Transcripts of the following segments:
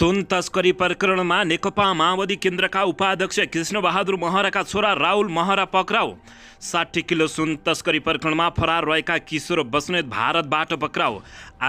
सुन तस्करी प्रकरणमा नेकपा माओवादी केन्द्रका उपाध्यक्ष कृष्णबहादुर महराका छोरा राहुल महरा पक्राउ साठी किलो सुन तस्करी प्रकरणमा फरार रहेका किशोर बस्नेत भारतबाट पक्राउ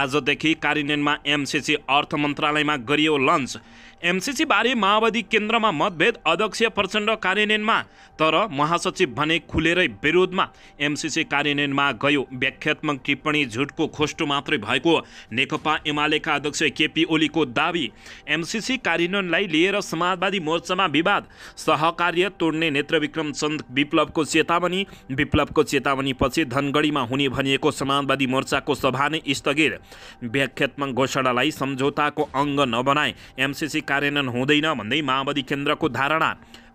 आजदेखि कार्यान्वयनमा एमसिसी अर्थ मन्त्रालयमा गरियो लन्च बारे माओवादी केन्द्रमा मतभेद अध्यक्ष प्रचण्ड कार्यान्वयनमा तर महासचिव भने खुलेरै विरोधमा एमसिसी कार्यान्वयनमा गयो व्याख्यात्मक टिप्पणी झुटको खोस्टो मात्रै भएको नेकपा एमालेका अध्यक्ष केपी ओलीको दावी एमसिसी कार्यान्वयनलाई लिएर समाजवादी मोर्चामा विवाद सहकार्य तोड्ने नेत्र चन्द विप्लवको चेतावनी विप्लवको चेतावनी पछि धनगढीमा हुने भनिएको समाजवादी मोर्चाको सभा नै स्थगित व्याख्यात्मक घोषणालाई सम्झौताको अङ्ग नबनाए एमसिसी कार्यान्वयन हुँदैन भन्दै माओवादी केन्द्रको धारणा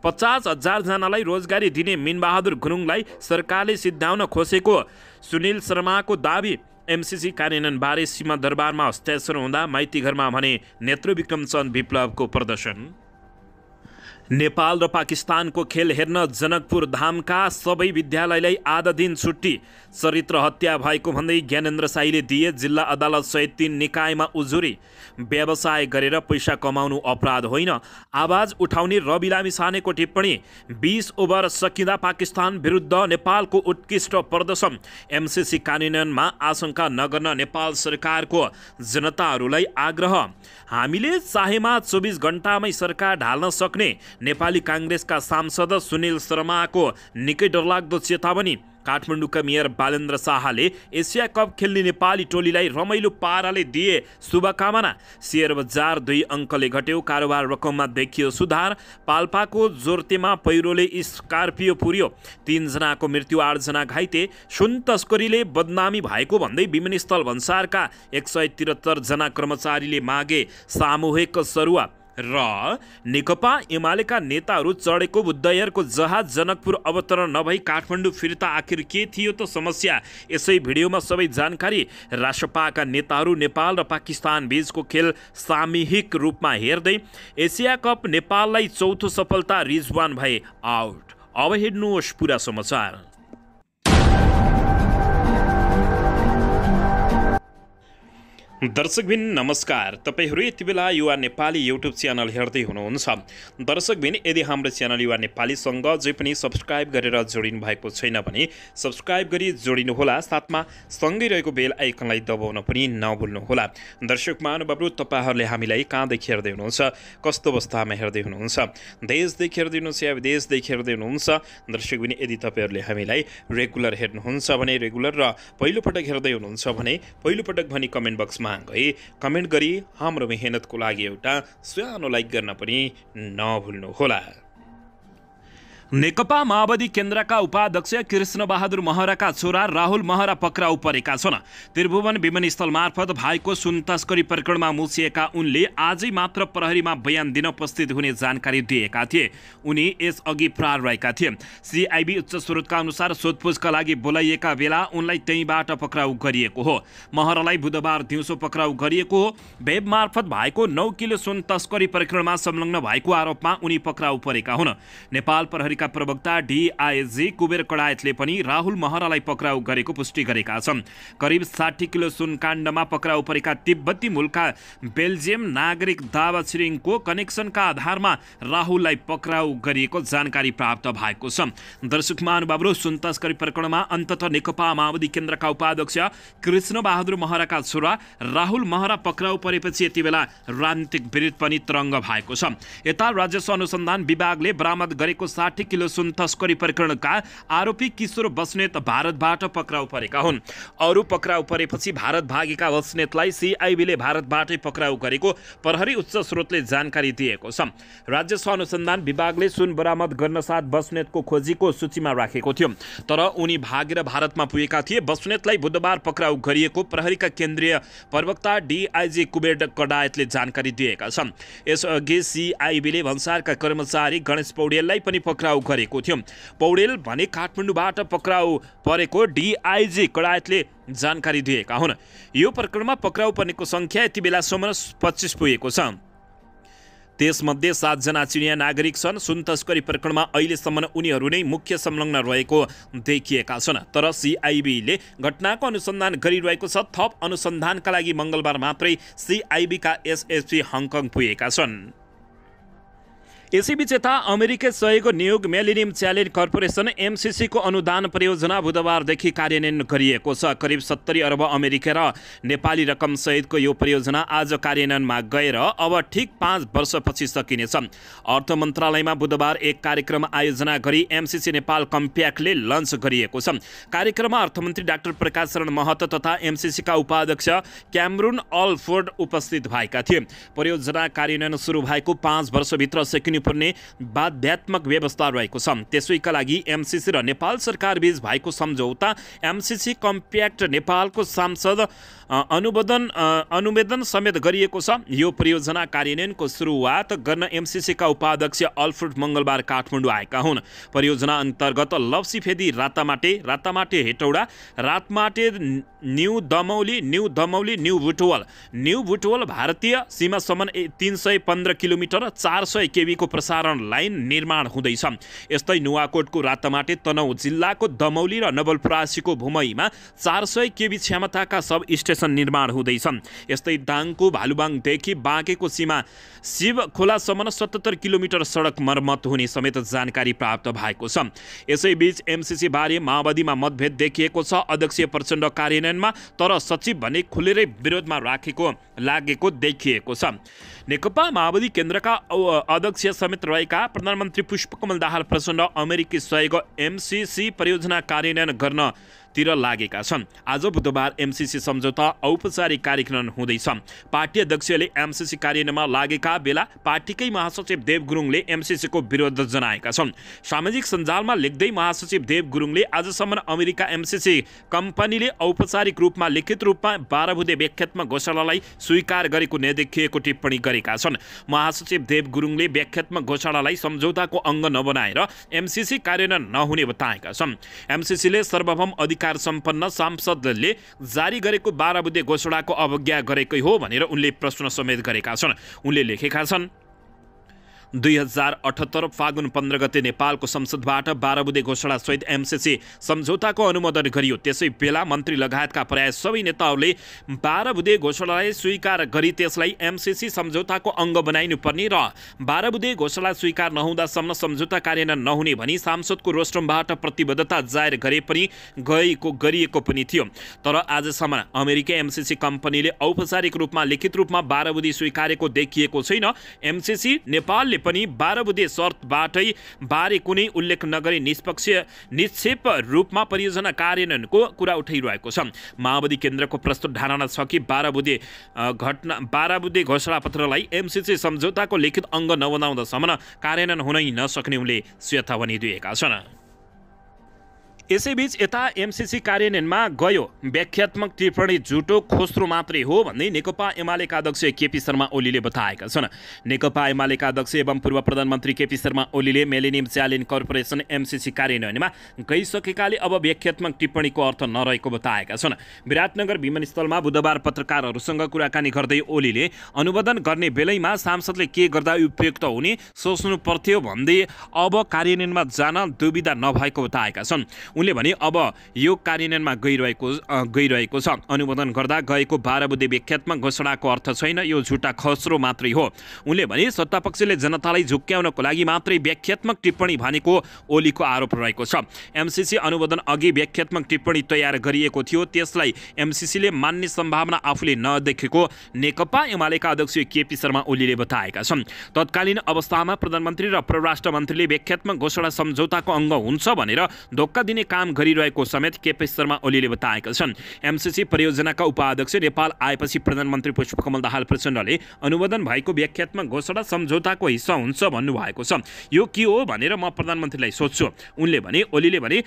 पचास हजारजनालाई रोजगारी दिने मिनबहादुर गुरुङलाई सरकारले सिद्धाउन खोसेको सुनिल शर्माको दावी एमसिसी कार्यान्वयनबारे सीमा दरबारमा हस्ताक्षर हुँदा माइतीघरमा भने नेत्रविक्रम चन्द विप्लवको प्रदर्शन नेपाल र पाकिस्तानको खेल हेर्न जनकपुर धामका सबै विद्यालयलाई आधा दिन छुट्टी चरित्र हत्या भएको भन्दै ज्ञानेन्द्र साईले दिए जिल्ला अदालत सहित तिन निकायमा उजुरी व्यवसाय गरेर पैसा कमाउनु अपराध होइन आवाज उठाउने रवि लामी सानेको टिप्पणी बिस ओभर सकिँदा पाकिस्तान विरुद्ध नेपालको उत्कृष्ट प्रदर्शन एमसिसी कार्यान्वयनमा आशंका नगर्न नेपाल सरकारको जनताहरूलाई आग्रह हामीले चाहेमा चौबिस घन्टामै सरकार ढाल्न सक्ने नेपाली काङ्ग्रेसका सांसद सुनिल शर्माको निकै डरलाग्दो चेतावनी काठमाडौँका मेयर बालेन्द्र शाहले एसिया कप खेल्ने नेपाली टोलीलाई रमाइलो पाराले दिए शुभकामना सेयर बजार दुई अङ्कले घट्यो कारोबार रकममा देखियो सुधार पाल्पाको जोर्तेमा पहिरोले स्कार्पियो पुर्यो तिनजनाको मृत्यु आठजना घाइते सुन तस्करीले बदनामी भएको भन्दै विमानस्थल भन्सारका एक सय त्रिहत्तरजना कर्मचारीले मागे सामूहिक सरुवा र नेकपा एमालेका नेताहरू चढेको बुद्धयरको जहाज जनकपुर अवतरण नभई काठमाडौँ फिर्ता आखिर के थियो त समस्या यसै भिडियोमा सबै जानकारी राष्ट्रपाका नेताहरू नेपाल र पाकिस्तान बीचको खेल सामूहिक रूपमा हेर्दै एसिया कप नेपाललाई चौथो सफलता रिजवान भए आउट अब हेर्नुहोस् पुरा समाचार दर्शकबिन नमस्कार तपाईँहरू यति बेला युवा नेपाली युट्युब च्यानल हेर्दै हुनुहुन्छ दर्शकबिन यदि हाम्रो च्यानल युवा नेपालीसँग जे पनि सब्सक्राइब गरेर जोडिनु भएको छैन भने सब्सक्राइब गरी जोडिनुहोला साथमा सँगै रहेको बेल आइकनलाई दबाउन पनि नभुल्नुहोला दर्शक महानुभावहरू तपाईँहरूले हामीलाई कहाँदेखि हेर्दै हुनुहुन्छ कस्तो अवस्थामा हेर्दै हुनुहुन्छ देशदेखि हेर्दै हुनुहुन्छ या विदेशदेखि हेर्दै हुनुहुन्छ दर्शकबिन यदि तपाईँहरूले हामीलाई रेगुलर हेर्नुहुन्छ भने रेगुलर र पहिलोपटक हेर्दै हुनुहुन्छ भने पहिलोपटक भनी कमेन्ट बक्समा माग है कमेन्ट गरी हाम्रो मेहनतको लागि एउटा सानो लाइक गर्न पनि नभुल्नुहोला नेकपा माओवादी केन्द्रका उपाध्यक्ष कृष्णबहादुर महराका छोरा राहुल महरा पक्राउ परेका छन् त्रिभुवन विमानस्थल मार्फत भाइको सुन तस्करी प्रकरणमा मुछिएका उनले आजै मात्र प्रहरीमा बयान दिन उपस्थित हुने जानकारी दिएका थिए उनी यसअघि फरार रहेका थिए सिआइबी उच्च स्रोतका अनुसार सोधपुछका लागि बोलाइएका बेला उनलाई त्यहीँबाट पक्राउ गरिएको हो महरालाई बुधबार दिउँसो पक्राउ गरिएको हो भेब मार्फत भाइको नौ किलो सुन तस्करी प्रकरणमा संलग्न भएको आरोपमा उनी पक्राउ परेका हुन् नेपाल प्रहरी पार्टीका प्रवक्ता डिआइजी कुबेर कडायतले पनि राहुल महरालाई पक्राउ गरेको पुष्टि गरेका छन् करिब साठी किलो सुन काण्डमा पक्राउ परेका तिब्बती मूलका बेल्जियम नागरिक दावा छिरिङको कनेक्सनका आधारमा राहुललाई पक्राउ गरिएको जानकारी प्राप्त भएको छ दर्शक महानुभावहरू सुन तस्करी प्रकरणमा अन्तत नेकपा माओवादी केन्द्रका उपाध्यक्ष कृष्ण बहादुर महराका छोरा राहुल महरा पक्राउ परेपछि यति बेला राजनीतिक विरोध पनि तरङ्ग भएको छ यता राजस्व अनुसन्धान विभागले बरामद गरेको साठी किलो सुन तस्करी प्रकरणका आरोपी किशोर बस्नेत भारतबाट पक्राउ परेका हुन् अरू पक्राउ परेपछि भारत भागेका बस्नेतलाई सिआइबीले भारतबाटै पक्राउ गरेको प्रहरी उच्च स्रोतले जानकारी दिएको छ राजस्व अनुसन्धान विभागले सुन बरामद गर्न साथ बस्नेतको खोजीको सूचीमा राखेको थियो तर उनी भागेर भारतमा पुगेका थिए बस्नेतलाई बुधबार पक्राउ गरिएको प्रहरीका केन्द्रीय प्रवक्ता डिआइजी कुबेर कडायतले जानकारी दिएका छन् यसअघि सिआइबीले भन्सारका कर्मचारी गणेश पौडेललाई पनि पक्राउ पक्राउ गरेको थियो पौडेल भने काठमाडौँबाट पक्राउ परेको डिआइजी कडायतले जानकारी दिएका हुन् यो प्रकरणमा पक्राउ पर्नेको सङ्ख्या यति बेलासम्म पच्चिस पुगेको छ त्यसमध्ये सातजना चिनिया नागरिक छन् सुन तस्करी प्रकरणमा अहिलेसम्म उनीहरू नै मुख्य संलग्न रहेको देखिएका छन् तर सिआइबीले घटनाको अनुसन्धान गरिरहेको छ थप अनुसन्धानका लागि मङ्गलबार मात्रै सिआइबीका एसएसपी हङकङ पुगेका छन् यसैबीच यता अमेरिकी सहयोग नियोग मेलिनियम च्यालेन्ज कर्पोरेसन एमसिसीको अनुदान परियोजना बुधबारदेखि कार्यान्वयन गरिएको छ करिब सत्तरी अरब अमेरिकी र नेपाली रकम सहितको यो परियोजना आज कार्यान्वयनमा गएर अब ठिक पाँच वर्षपछि सकिनेछ अर्थ मन्त्रालयमा बुधबार एक कार्यक्रम आयोजना गरी एमसिसी नेपाल कम्प्याक्टले लन्च गरिएको छ कार्यक्रममा अर्थमन्त्री डाक्टर प्रकाश शरण महत तथा एमसिसीका उपाध्यक्ष क्यामरुन अलफोर्ड उपस्थित भएका थिए परियोजना कार्यान्वयन सुरु भएको पाँच वर्षभित्र सकिने हुनुपर्ने बाध्यात्मक व्यवस्था रहेको छ त्यसैका लागि एमसिसी र नेपाल सरकारबीच भएको सम्झौता एमसिसी कम्प्याक्ट नेपालको सांसद अनुमोदन अनुवेदन समेत गरिएको छ यो परियोजना कार्यान्वयनको सुरुवात गर्न एमसिसीका उपाध्यक्ष अल्फ्रेड मङ्गलबार काठमाडौँ आएका हुन् परियोजना अन्तर्गत Phedi Ratamate Ratamate Hetauda Ratamate new Damauli new Damauli new Butwal new Butwal भारतीय सीमासम्म तिन सय पन्ध्र किलोमिटर चार सय केबीको प्रसारण लाइन निर्माण हुँदैछ यस्तै नुवाकोटको रातमाटे तनहु जिल्लाको दमौली र नवलपरासीको भूमैमा चार सय केबी क्षमताका सब स्टेसन निर्माण हुँदैछन् यस्तै दाङको भालुबाङदेखि बाँकेको सीमा शिव खोलासम्म सतहत्तर किलोमिटर सडक मर्मत हुने समेत जानकारी प्राप्त भएको छ यसैबीच एमसिसीबारे माओवादीमा मतभेद देखिएको छ अध्यक्ष प्रचण्ड कार्यान्वयनमा तर सचिव भने खुलेरै विरोधमा राखेको लागेको देखिएको छ नेकपा माओवादी केन्द्रका अध्यक्ष समेत रहेका प्रधानमन्त्री पुष्पकमल दाहाल प्रचण्ड अमेरिकी सहयोग एमसिसी परियोजना कार्यान्वयन गर्न तिर लागेका छन् आज बुधबार एमसिसी सम्झौता औपचारिक कार्यक्रम हुँदैछ पार्टी अध्यक्षले एमसिसी कार्यान्वयनमा लागेका बेला पार्टीकै महासचिव देव गुरुङले एमसिसीको विरोध जनाएका छन् सामाजिक सञ्जालमा लेख्दै महासचिव देव गुरुङले आजसम्म अमेरिका एमसिसी कम्पनीले औपचारिक रूपमा लिखित रूपमा बाह्र बुधे व्याख्यात्मक घोषणालाई स्वीकार गरेको नदेखिएको टिप्पणी गरेका छन् महासचिव देव गुरुङले व्याख्यात्मक घोषणालाई सम्झौताको अङ्ग नबनाएर एमसिसी कार्यान्वयन नहुने बताएका छन् एमसिसीले सर्वभौम अधिकार अधिकार सम्पन्न सांसदले जारी गरेको बाह्र बुधे घोषणाको अवज्ञा गरेकै हो भनेर उनले प्रश्न समेत गरेका छन् उनले लेखेका छन् दुई हजार अठहत्तर फागुन पन्ध्र गते नेपालको संसदबाट बाह्र बुधे घोषणासहित एमसिसी सम्झौताको अनुमोदन गरियो त्यसै बेला मन्त्री लगायतका प्राय सबै नेताहरूले बाह्र बुधे घोषणालाई स्वीकार गरी त्यसलाई एमसिसी सम्झौताको अङ्ग बनाइनुपर्ने र बाह्र बुधे घोषणा स्वीकार नहुँदासम्म सम्झौता कार्यान्वयन नहुने भनी सांसदको रोस्ट्रमबाट प्रतिबद्धता जाहेर गरे पनि गएको गरिएको पनि थियो तर आजसम्म अमेरिकी एमसिसी कम्पनीले औपचारिक रूपमा लिखित रूपमा बाह्र बुधी स्वीकारेको देखिएको छैन एमसिसी नेपालले सरकारले पनि बाह्र बुधे शर्तबाटै बारे कुनै उल्लेख नगरी निष्पक्ष निक्षेप रूपमा परियोजना कार्यान्वयनको कुरा उठाइरहेको छ माओवादी केन्द्रको प्रस्तुत धारणा छ कि बाह्र बुधे घटना बाह्र बुधे घोषणापत्रलाई एमसिसी सम्झौताको लिखित अङ्ग नबनाउँदासम्म कार्यान्वयन हुनै नसक्ने उनले चेतावनी दिएका छन् यसैबीच यता एमसिसी कार्यान्वयनमा गयो व्याख्यात्मक टिप्पणी झुटो खोस्रो मात्रै हो भन्दै नेकपा एमालेका अध्यक्ष केपी शर्मा ओलीले बताएका छन् नेकपा एमालेका अध्यक्ष एवं पूर्व प्रधानमन्त्री केपी शर्मा ओलीले मेलेनियम च्यालेन्ज कर्पोरेसन एमसिसी कार्यान्वयनमा गइसकेकाले अब व्याख्यात्मक टिप्पणीको अर्थ नरहेको बताएका छन् विराटनगर विमानस्थलमा बुधबार पत्रकारहरूसँग कुराकानी गर्दै ओलीले अनुमोदन गर्ने बेलैमा सांसदले के गर्दा उपयुक्त हुने सोच्नु पर्थ्यो भन्दै अब कार्यान्वयनमा जान दुविधा नभएको बताएका छन् उनले भने अब यो कार्यान्वयनमा गइरहेको गइरहेको छ अनुमोदन गर्दा गएको बाह्र बुद्धि व्याख्यात्मक घोषणाको अर्थ छैन यो झुटा खस्रो मात्रै हो उनले भने सत्तापक्षले जनतालाई झुक्क्याउनको लागि मात्रै व्याख्यात्मक टिप्पणी भनेको ओलीको आरोप रहेको छ एमसिसी अनुमोदन अघि व्याख्यात्मक टिप्पणी तयार गरिएको थियो त्यसलाई एमसिसीले मान्ने सम्भावना आफूले नदेखेको नेकपा एमालेका अध्यक्ष केपी शर्मा ओलीले बताएका छन् तत्कालीन अवस्थामा प्रधानमन्त्री र परराष्ट्र मन्त्रीले व्याख्यात्मक घोषणा सम्झौताको अङ्ग हुन्छ भनेर धोका दिने काम गरिरहेको समेत केपी शर्मा ओलीले बताएका छन् एमसिसी परियोजनाका उपाध्यक्ष नेपाल आएपछि प्रधानमन्त्री पुष्पकमल दाहाल प्रचण्डले अनुमोदन भएको व्याख्यात्मक घोषणा सम्झौताको हिस्सा हुन्छ भन्नुभएको छ यो के हो भनेर म प्रधानमन्त्रीलाई सोध्छु उनले भने ओलीले भने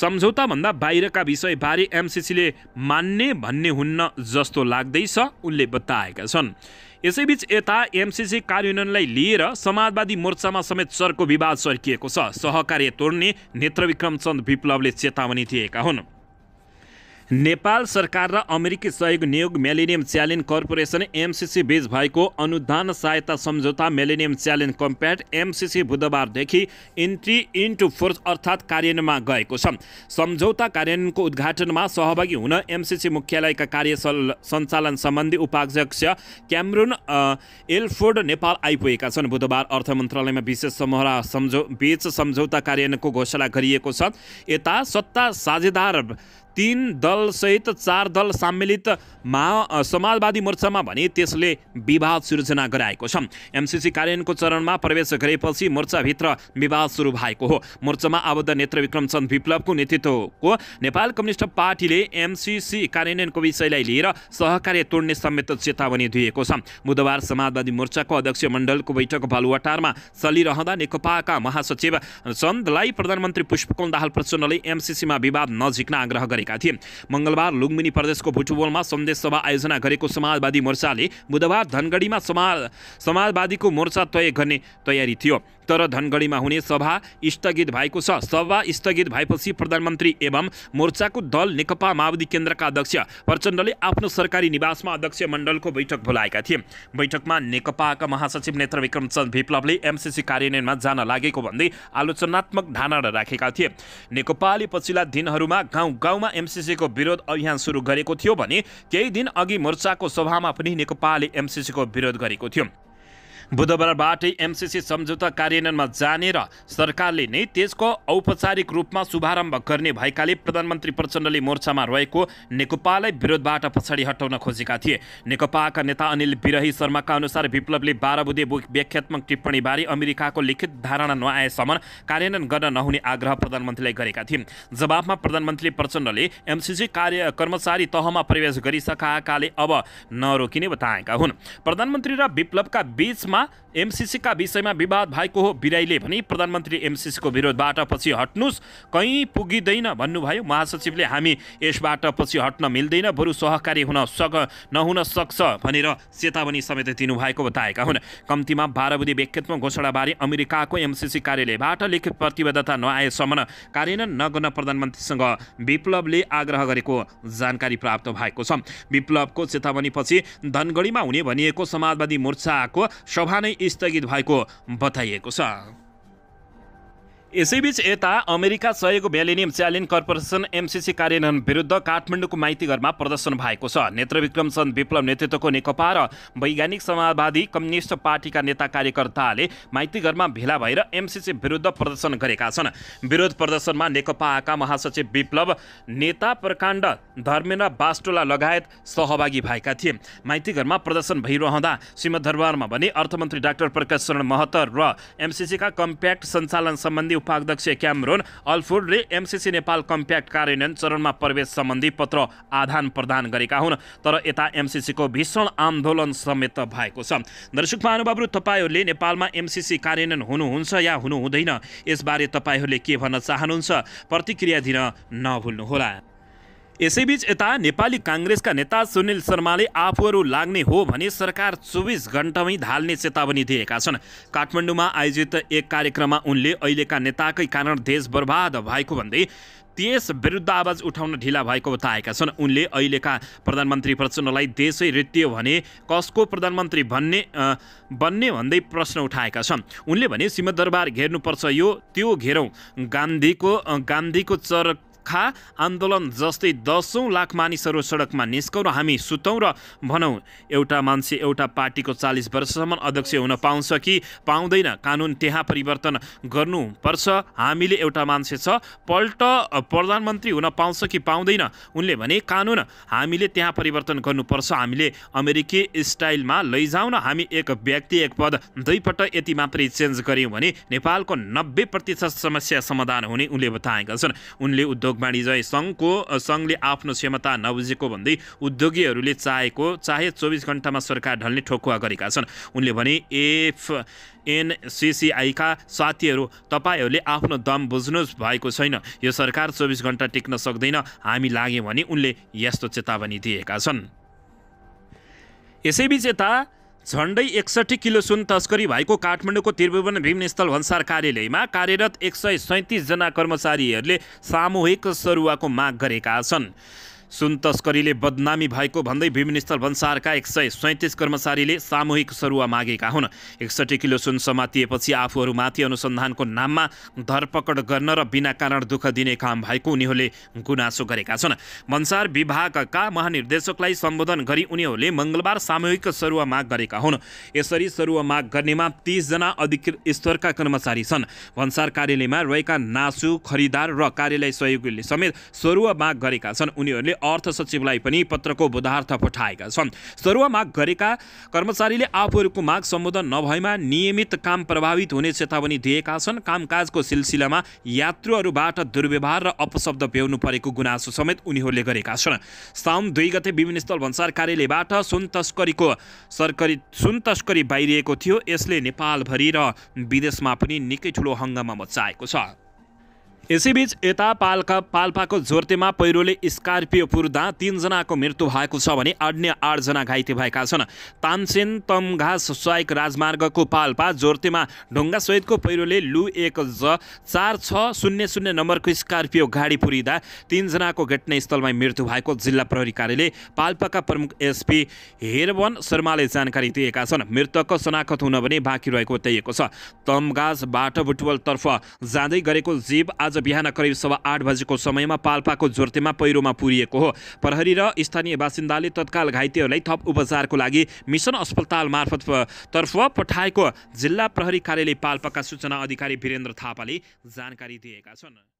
सम्झौताभन्दा बाहिरका विषयबारे एमसिसीले मान्ने भन्ने हुन्न जस्तो लाग्दैछ उनले बताएका छन् यसैबीच यता एमसिसी कार्यान्वयनलाई लिएर समाजवादी मोर्चामा समेत सरको विवाद सर्किएको छ सहकार्य तोड्ने नेत्रविक्रम चन्द विप्लवले चेतावनी दिएका हुन् नेपाल सरकार र अमेरिकी सहयोग नियोग मेलेनियम च्यालेन्ज कर्पोरेसन एमसिसी बीच भएको अनुदान सहायता सम्झौता मेलेनियम च्यालेन्ज कम्प्याक्ट एमसिसी बुधबारदेखि इन्ट्री इन्टु फोर्स अर्थात् कार्यान्वयनमा गएको छ सम्झौता कार्यान्वयनको उद्घाटनमा सहभागी हुन एमसिसी मुख्यालयका कार्य सञ्चालन सम्बन्धी उपाध्यक्ष क्यामरुन एलफोर्ड नेपाल आइपुगेका छन् बुधबार अर्थ मन्त्रालयमा विशेष समूह सम्झौ बीच सम्झौता कार्यान्वयनको घोषणा गरिएको छ यता सत्ता साझेदार तीन दलसहित चार दल सम्मिलित मा समाजवादी मोर्चामा भने त्यसले विवाद सिर्जना गराएको छ एमसिसी कार्यान्वयनको चरणमा प्रवेश गरेपछि मोर्चाभित्र विवाद सुरु भएको हो मोर्चामा आबद्ध नेत्र विक्रमचन्द विप्लवको नेतृत्वको नेपाल कम्युनिस्ट पार्टीले एमसिसी कार्यान्वयनको विषयलाई लिएर सहकार्य तोड्ने समेत चेतावनी दिएको छ बुधबार समाजवादी मोर्चाको अध्यक्ष मण्डलको बैठक बालुवाटारमा चलिरहँदा नेकपाका महासचिव चन्दलाई प्रधानमन्त्री पुष्पकोल दाहाल प्रचण्डले एमसिसीमा विवाद नझिक्न आग्रह गरे गरेका थिए मङ्गलबार लुम्बिनी प्रदेशको भुटुबोलमा सन्देश सभा आयोजना गरेको समाजवादी मोर्चाले बुधबार धनगढीमा समाज समाजवादीको मोर्चा तय गर्ने तयारी थियो तर धनगढीमा हुने सभा स्थगित भएको छ सभा स्थगित भएपछि प्रधानमन्त्री एवं मोर्चाको दल नेकपा माओवादी केन्द्रका अध्यक्ष प्रचण्डले आफ्नो सरकारी निवासमा अध्यक्ष मण्डलको बैठक बोलाएका थिए बैठकमा नेकपाका महासचिव नेत्र विक्रमचन्द विप्लवले एमसिसी कार्यान्वयनमा जान लागेको भन्दै आलोचनात्मक धारणा राखेका थिए नेकपाले पछिल्ला दिनहरूमा गाउँ गाउँमा एमसिसीको विरोध अभियान सुरु गरेको थियो भने केही दिन अघि मोर्चाको सभामा पनि नेकपाले एमसिसीको विरोध गरेको थियो बुधबारबाटै एमसिसी सम्झौता कार्यान्वयनमा जाने र सरकारले नै त्यसको औपचारिक रूपमा शुभारम्भ गर्ने भएकाले प्रधानमन्त्री प्रचण्डले मोर्चामा रहेको नेकपालाई विरोधबाट पछाडि हटाउन खोजेका थिए नेकपाका नेता अनिल विरही शर्माका अनुसार विप्लवले बाह्र बुधे व्याख्यात्मक टिप्पणीबारे अमेरिकाको लिखित धारणा नआएसम्म कार्यान्वयन गर्न नहुने आग्रह प्रधानमन्त्रीलाई गरेका थिए जवाबमा प्रधानमन्त्री प्रचण्डले एमसिसी कार्य कर्मचारी तहमा प्रवेश गरिसकेकाले अब नरोकिने बताएका हुन् प्रधानमन्त्री र विप्लवका बीचमा कार्यक्रममा एमसिसीका विषयमा विवाद भएको हो बिराईले भने प्रधानमन्त्री एमसिसीको विरोधबाट पछि हट्नुहोस् कहीँ पुगिँदैन भन्नुभयो महासचिवले हामी यसबाट पछि हट्न मिल्दैन बरु सहकारी हुन सक नहुन सक्छ भनेर चेतावनी समेत दिनुभएको बताएका हुन् कम्तीमा बाह्र बुधे व्यक्तित्व घोषणाबारे अमेरिकाको एमसिसी कार्यालयबाट लिखित प्रतिबद्धता नआएसम्म कार्यान्वयन नगर्न प्रधानमन्त्रीसँग विप्लवले आग्रह गरेको जानकारी प्राप्त भएको छ विप्लवको चेतावनीपछि धनगढीमा हुने भनिएको समाजवादी मोर्चाको सभा नै स्थगित भएको बताइएको छ यसैबीच यता अमेरिका सहयोग भ्यालिनियम च्यालेन्ज कर्पोरेसन एमसिसी कार्यान्वयन विरुद्ध काठमाडौँको माइतीघरमा प्रदर्शन भएको छ नेत्रविक्रम चन्द विप्लव नेतृत्वको नेकपा र वैज्ञानिक समाजवादी कम्युनिस्ट पार्टीका नेता कार्यकर्ताले माइतीघरमा भेला भएर एमसिसी विरुद्ध प्रदर्शन गरेका छन् विरोध प्रदर्शनमा नेकपाका महासचिव विप्लव नेता प्रकाण्ड धर्मेन्द्र बास्टोला लगायत सहभागी भएका थिए माइतीघरमा प्रदर्शन भइरहँदा सिंहदरबारमा भने अर्थमन्त्री डाक्टर प्रकाश शरण महतर र एमसिसीका कम्प्याक्ट सञ्चालन सम्बन्धी उपाध्यक्ष क्यामरोन अल्फोर्डले एमसिसी नेपाल कम्प्याक्ट कार्यान्वयन चरणमा प्रवेश सम्बन्धी पत्र आदान प्रदान गरेका हुन् तर यता एमसिसीको भीषण आन्दोलन समेत भएको छ दर्शक महानुभावहरू तपाईँहरूले नेपालमा एमसिसी कार्यान्वयन हुनुहुन्छ या हुनुहुँदैन यसबारे तपाईँहरूले के भन्न चाहनुहुन्छ प्रतिक्रिया दिन नभुल्नुहोला यसैबीच यता नेपाली काङ्ग्रेसका नेता सुनिल शर्माले आफूहरू लाग्ने हो भने सरकार चौबिस घन्टामै ढाल्ने चेतावनी दिएका छन् काठमाडौँमा आयोजित एक कार्यक्रममा उनले अहिलेका नेताकै कारण देश बर्बाद भएको भन्दै त्यस विरुद्ध आवाज उठाउन ढिला भएको बताएका छन् उनले अहिलेका प्रधानमन्त्री प्रचण्डलाई देशै रित्यो भने कसको प्रधानमन्त्री भन्ने बन्ने भन्दै प्रश्न उठाएका छन् उनले भने सिंहदरबार घेर्नुपर्छ यो त्यो घेरौँ गान्धीको गान्धीको चर खा आन्दोलन जस्तै दसौँ लाख मानिसहरू सडकमा निस्कौँ र हामी सुतौँ र भनौँ एउटा मान्छे एउटा पार्टीको चालिस वर्षसम्म अध्यक्ष हुन पाउँछ कि पाउँदैन कानुन त्यहाँ परिवर्तन गर्नुपर्छ हामीले एउटा मान्छे छ पल्ट प्रधानमन्त्री हुन पाउँछ कि पाउँदैन उनले भने कानुन हामीले त्यहाँ परिवर्तन गर्नुपर्छ हामीले अमेरिकी स्टाइलमा लैजाउन हामी एक व्यक्ति एक पद दुईपल्ट यति मात्रै चेन्ज गऱ्यौँ भने नेपालको नब्बे प्रतिशत समस्या समाधान हुने उनले बताएका छन् उनले उद्योग उद्योग वाणिज्य सङ्घको सङ्घले आफ्नो क्षमता नबुझेको भन्दै उद्योगीहरूले चाहेको चाहे चौबिस घन्टामा सरकार ढल्ने ठोकुवा गरेका छन् उनले भने एफ एनसिसिआईका साथीहरू तपाईँहरूले आफ्नो दम बुझ्नु भएको छैन यो सरकार चौबिस घन्टा टिक्न सक्दैन हामी लाग्यौँ भने उनले यस्तो चेतावनी दिएका छन् यसैबिच यता झन्डै एकसठी किलो सुन तस्करी भएको काठमाडौँको त्रिभुवन विमानस्थल भन्सार कार्यालयमा कार्यरत एक सय सैँतिसजना कर्मचारीहरूले सामूहिक सरुवाको माग गरेका छन् सुन तस्करीले बदनामी भएको भन्दै स्थल भन्सारका एक सय सैँतिस कर्मचारीले सामूहिक सरुवा मागेका हुन् एकसठी किलो सुन समातिएपछि आफूहरूमाथि अनुसन्धानको नाममा धरपकड गर्न र बिना कारण दुःख दिने काम भएको उनीहरूले गुनासो गरेका छन् भन्सार विभागका महानिर्देशकलाई सम्बोधन गरी उनीहरूले मङ्गलबार सामूहिक सरुवा माग गरेका हुन् यसरी सरुवा माग गर्नेमा तिसजना अधिकृत स्तरका कर्मचारी छन् भन्सार कार्यालयमा रहेका नासु खरिदार र कार्यालय सहयोगीले समेत सरुवा माग गरेका छन् उनीहरूले अर्थ सचिवलाई पनि पत्रको बोधार्थ पठाएका छन् सरुवा माग गरेका कर्मचारीले आफूहरूको माग सम्बोधन नभएमा नियमित काम प्रभावित हुने चेतावनी दिएका छन् कामकाजको सिलसिलामा यात्रुहरूबाट दुर्व्यवहार र अपशब्द भ्याउनु परेको गुनासो समेत उनीहरूले गरेका छन् साउन दुई गते विभिन्न स्थल भन्सार कार्यालयबाट सुन तस्करीको सरकारी सुन तस्करी बाहिरिएको थियो यसले नेपालभरि र विदेशमा पनि निकै ठुलो हङ्गामा मचाएको छ यसैबीच यता पाल्का पाल्पाको जोर्तेमा पहिरोले स्कार्पियो पुर्दा तिनजनाको मृत्यु भएको छ भने अन्य आठजना घाइते भएका छन् तानसेन तमघास स्वायक राजमार्गको पाल्पा जोर्तेमा ढुङ्गासहितको पहिरोले लु एक ज चार छ शून्य शून्य नम्बरको स्कार्पियो गाडी पुरिँदा तिनजनाको घटनास्थलमा मृत्यु भएको जिल्ला प्रहरी कार्यालय पाल्पाका प्रमुख एसपी हेरवन शर्माले जानकारी दिएका छन् मृतकको शनाखत हुन भने बाँकी रहेको बताइएको छ तमघास बाटो बुटवलतर्फ जाँदै गरेको जीव आज आज बिहान करिब सवा आठ बजेको समयमा पाल्पाको जोर्तेमा पहिरोमा पुरिएको हो प्रहरी र स्थानीय बासिन्दाले तत्काल घाइतेहरूलाई थप उपचारको लागि मिसन अस्पताल मार्फत तर्फ पठाएको जिल्ला प्रहरी कार्यालय पाल्पाका सूचना अधिकारी वीरेन्द्र थापाले जानकारी दिएका छन्